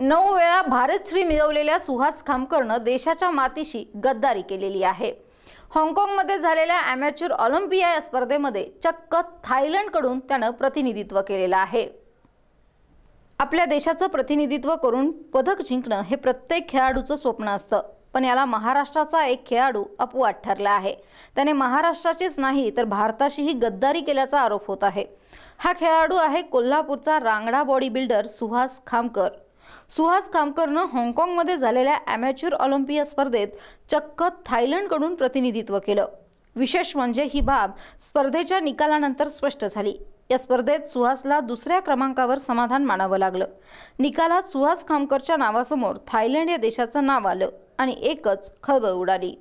नऊ वेळा भारतश्री मिळवलेल्या सुहास खामकरनं देशाच्या मातीशी गद्दारी केलेली आहे हाँगकाँगमध्ये झालेल्या ॲमॅच्युअर ऑलिम्पिया या स्पर्धेमध्ये चक्क थायलंडकडून त्यानं प्रतिनिधित्व केलेलं आहे आपल्या देशाचं प्रतिनिधित्व करून पदक जिंकणं हे प्रत्येक खेळाडूचं स्वप्न असतं पण याला महाराष्ट्राचा एक खेळाडू अपवाद ठरला आहे त्याने महाराष्ट्राचीच नाही तर भारताशीही गद्दारी केल्याचा आरोप होत आहे हा खेळाडू आहे कोल्हापूरचा रांगडा बॉडी बिल्डर सुहास खामकर सुहास खामकरनं हाँगकाँगमध्ये झालेल्या ॲमॅच्युअर ऑलिम्पिया स्पर्धेत चक्क थायलंडकडून प्रतिनिधित्व केलं विशेष म्हणजे ही बाब स्पर्धेच्या निकालानंतर स्पष्ट झाली या स्पर्धेत सुहासला दुसऱ्या क्रमांकावर समाधान मानावं लागलं निकालात सुहास खामकरच्या नावासमोर थायलंड या देशाचं नाव आलं आणि एकच खळबळ उडाली